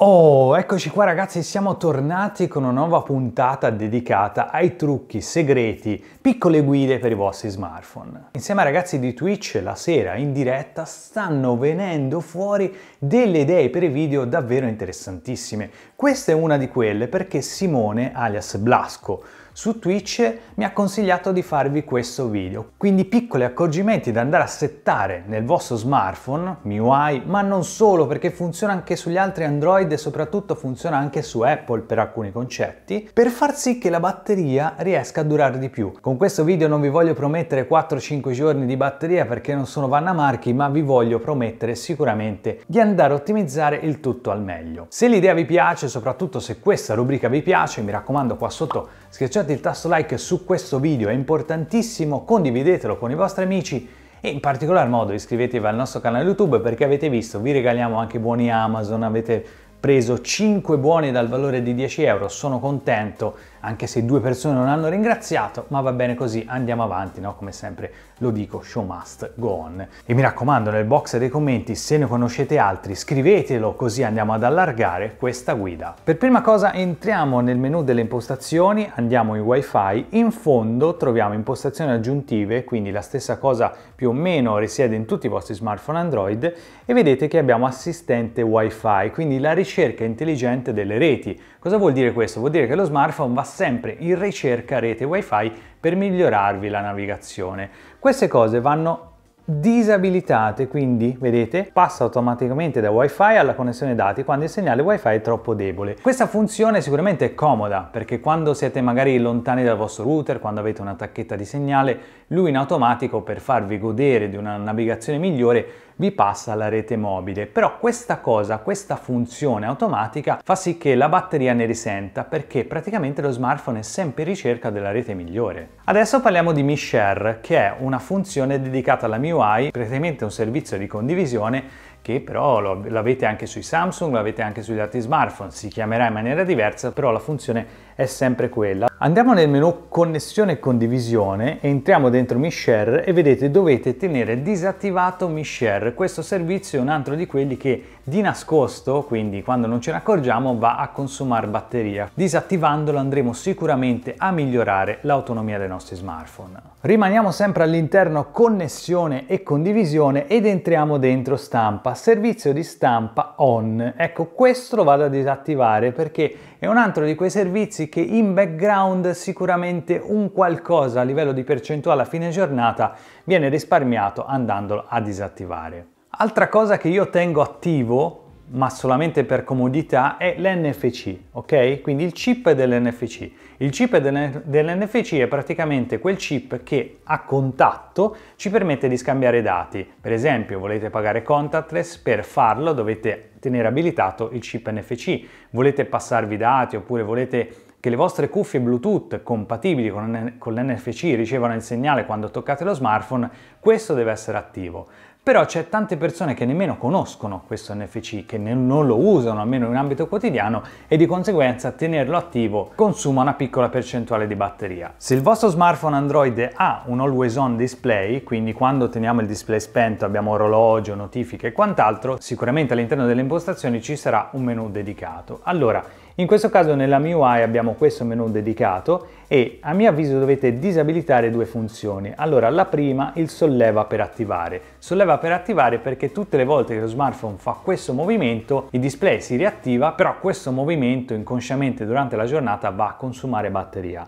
Oh, eccoci qua ragazzi, siamo tornati con una nuova puntata dedicata ai trucchi segreti, piccole guide per i vostri smartphone. Insieme ai ragazzi di Twitch la sera in diretta stanno venendo fuori delle idee per i video davvero interessantissime. Questa è una di quelle perché Simone, alias Blasco, su Twitch mi ha consigliato di farvi questo video. Quindi piccoli accorgimenti da andare a settare nel vostro smartphone, MIUI, ma non solo perché funziona anche sugli altri Android e soprattutto funziona anche su Apple per alcuni concetti, per far sì che la batteria riesca a durare di più. Con questo video non vi voglio promettere 4-5 giorni di batteria perché non sono Vanna Marchi, ma vi voglio promettere sicuramente di andare a ottimizzare il tutto al meglio. Se l'idea vi piace, soprattutto se questa rubrica vi piace, mi raccomando qua sotto schiacciate lasciate il tasto like su questo video, è importantissimo, condividetelo con i vostri amici e in particolar modo iscrivetevi al nostro canale YouTube perché avete visto, vi regaliamo anche buoni Amazon, avete preso 5 buoni dal valore di 10 euro, sono contento, anche se due persone non hanno ringraziato, ma va bene così, andiamo avanti, no? come sempre lo dico, show must go on. E mi raccomando, nel box dei commenti, se ne conoscete altri, scrivetelo così andiamo ad allargare questa guida. Per prima cosa entriamo nel menu delle impostazioni, andiamo in wifi, in fondo troviamo impostazioni aggiuntive, quindi la stessa cosa più o meno risiede in tutti i vostri smartphone Android e vedete che abbiamo assistente wifi, quindi la ricerca intelligente delle reti. Cosa vuol dire questo? Vuol dire che lo smartphone va sempre in ricerca rete wifi per migliorarvi la navigazione. Queste cose vanno disabilitate, quindi vedete passa automaticamente da wifi alla connessione dati quando il segnale wifi è troppo debole. Questa funzione sicuramente è comoda perché quando siete magari lontani dal vostro router, quando avete una tacchetta di segnale, lui in automatico per farvi godere di una navigazione migliore vi passa alla rete mobile. Però questa cosa, questa funzione automatica fa sì che la batteria ne risenta perché praticamente lo smartphone è sempre in ricerca della rete migliore. Adesso parliamo di Mi Share, che è una funzione dedicata alla MIUI, praticamente un servizio di condivisione che però l'avete anche sui Samsung, l'avete anche sugli altri smartphone, si chiamerà in maniera diversa, però la funzione è sempre quella Andiamo nel menu connessione e condivisione, entriamo dentro Mi Share e vedete dovete tenere disattivato Mi Share. Questo servizio è un altro di quelli che di nascosto, quindi quando non ce ne accorgiamo, va a consumare batteria. Disattivandolo andremo sicuramente a migliorare l'autonomia dei nostri smartphone. Rimaniamo sempre all'interno connessione e condivisione ed entriamo dentro stampa, servizio di stampa on. Ecco questo lo vado a disattivare perché è un altro di quei servizi che in background round sicuramente un qualcosa a livello di percentuale a fine giornata viene risparmiato andandolo a disattivare. Altra cosa che io tengo attivo ma solamente per comodità, è l'NFC, ok? Quindi il chip dell'NFC. Il chip dell'NFC è praticamente quel chip che a contatto ci permette di scambiare dati. Per esempio, volete pagare contactless, per farlo dovete tenere abilitato il chip NFC. Volete passarvi dati oppure volete che le vostre cuffie Bluetooth compatibili con, con l'NFC ricevano il segnale quando toccate lo smartphone, questo deve essere attivo. Però c'è tante persone che nemmeno conoscono questo NFC, che ne, non lo usano almeno in ambito quotidiano e di conseguenza tenerlo attivo consuma una piccola percentuale di batteria. Se il vostro smartphone Android ha un always on display, quindi quando teniamo il display spento abbiamo orologio, notifiche e quant'altro, sicuramente all'interno delle impostazioni ci sarà un menu dedicato. Allora, in questo caso nella MIUI abbiamo questo menu dedicato e a mio avviso dovete disabilitare due funzioni. Allora la prima il solleva per attivare. Solleva per attivare perché tutte le volte che lo smartphone fa questo movimento il display si riattiva però questo movimento inconsciamente durante la giornata va a consumare batteria.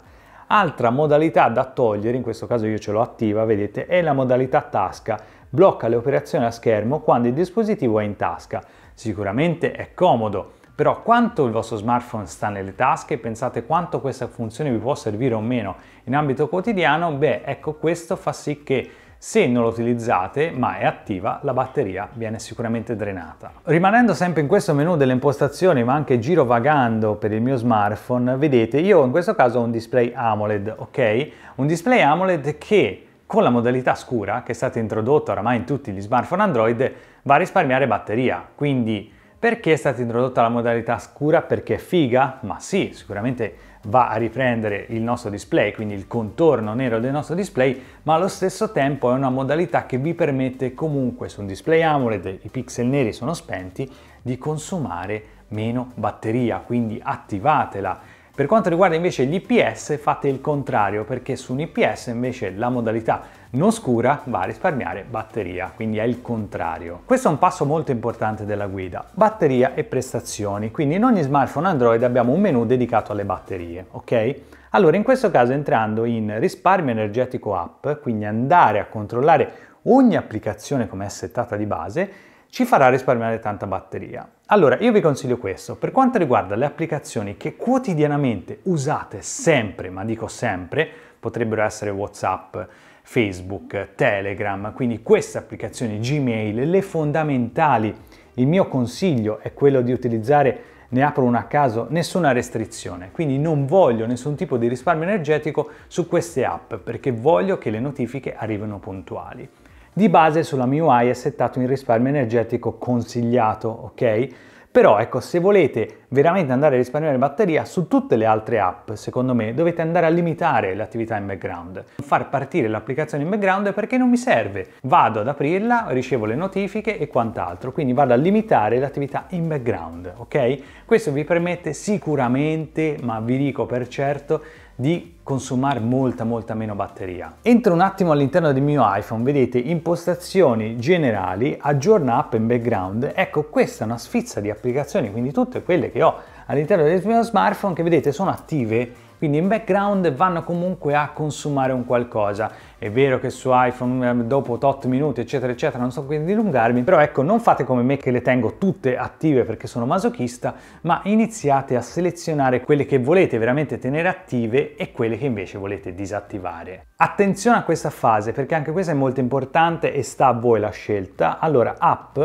Altra modalità da togliere, in questo caso io ce l'ho attiva, vedete, è la modalità tasca. Blocca le operazioni a schermo quando il dispositivo è in tasca. Sicuramente è comodo, però quanto il vostro smartphone sta nelle tasche, pensate quanto questa funzione vi può servire o meno in ambito quotidiano, beh ecco questo fa sì che se non lo utilizzate, ma è attiva, la batteria viene sicuramente drenata. Rimanendo sempre in questo menu delle impostazioni, ma anche girovagando per il mio smartphone, vedete, io in questo caso ho un display AMOLED, ok? Un display AMOLED che con la modalità scura, che è stata introdotta oramai in tutti gli smartphone Android, va a risparmiare batteria, quindi perché è stata introdotta la modalità scura? Perché è figa? Ma sì, sicuramente va a riprendere il nostro display, quindi il contorno nero del nostro display, ma allo stesso tempo è una modalità che vi permette comunque su un display AMOLED, i pixel neri sono spenti, di consumare meno batteria, quindi attivatela. Per quanto riguarda invece gli IPS fate il contrario perché su un IPS invece la modalità non scura va a risparmiare batteria, quindi è il contrario. Questo è un passo molto importante della guida, batteria e prestazioni, quindi in ogni smartphone Android abbiamo un menu dedicato alle batterie, ok? Allora in questo caso entrando in risparmio energetico app, quindi andare a controllare ogni applicazione come è settata di base, ci farà risparmiare tanta batteria. Allora, io vi consiglio questo. Per quanto riguarda le applicazioni che quotidianamente usate sempre, ma dico sempre, potrebbero essere WhatsApp, Facebook, Telegram, quindi queste applicazioni Gmail, le fondamentali. Il mio consiglio è quello di utilizzare, ne apro una a caso, nessuna restrizione, quindi non voglio nessun tipo di risparmio energetico su queste app perché voglio che le notifiche arrivino puntuali. Di base sulla MIUI è settato in risparmio energetico consigliato, ok? Però ecco, se volete veramente andare a risparmiare batteria su tutte le altre app, secondo me, dovete andare a limitare l'attività in background. Far partire l'applicazione in background perché non mi serve. Vado ad aprirla, ricevo le notifiche e quant'altro, quindi vado a limitare l'attività in background, ok? Questo vi permette sicuramente, ma vi dico per certo, di consumare molta molta meno batteria. Entro un attimo all'interno del mio iPhone, vedete impostazioni generali, aggiorna app in background, ecco questa è una sfizza di applicazioni, quindi tutte quelle che ho all'interno del mio smartphone che vedete sono attive quindi in background vanno comunque a consumare un qualcosa. È vero che su iPhone eh, dopo 8 minuti eccetera eccetera non so quindi dilungarmi, però ecco non fate come me che le tengo tutte attive perché sono masochista, ma iniziate a selezionare quelle che volete veramente tenere attive e quelle che invece volete disattivare. Attenzione a questa fase perché anche questa è molto importante e sta a voi la scelta. Allora app,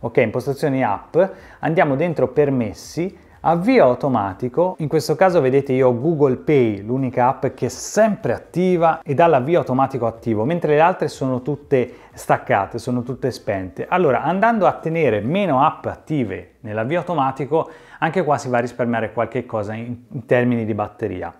ok impostazioni app, andiamo dentro permessi Avvio automatico, in questo caso vedete io ho Google Pay, l'unica app che è sempre attiva e dà l'avvio automatico attivo, mentre le altre sono tutte staccate, sono tutte spente. Allora, andando a tenere meno app attive nell'avvio automatico, anche qua si va a risparmiare qualche cosa in, in termini di batteria.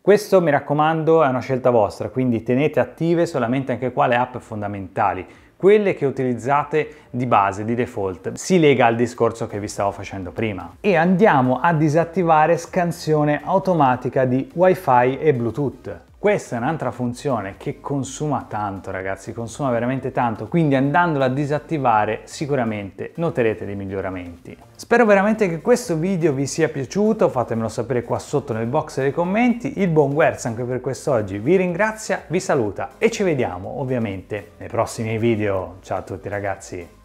Questo mi raccomando è una scelta vostra, quindi tenete attive solamente anche qua le app fondamentali, quelle che utilizzate di base, di default, si lega al discorso che vi stavo facendo prima. E andiamo a disattivare scansione automatica di WiFi e Bluetooth. Questa è un'altra funzione che consuma tanto ragazzi, consuma veramente tanto, quindi andandola a disattivare sicuramente noterete dei miglioramenti. Spero veramente che questo video vi sia piaciuto, fatemelo sapere qua sotto nel box dei commenti, il buon Guerz anche per quest'oggi vi ringrazia, vi saluta e ci vediamo ovviamente nei prossimi video. Ciao a tutti ragazzi!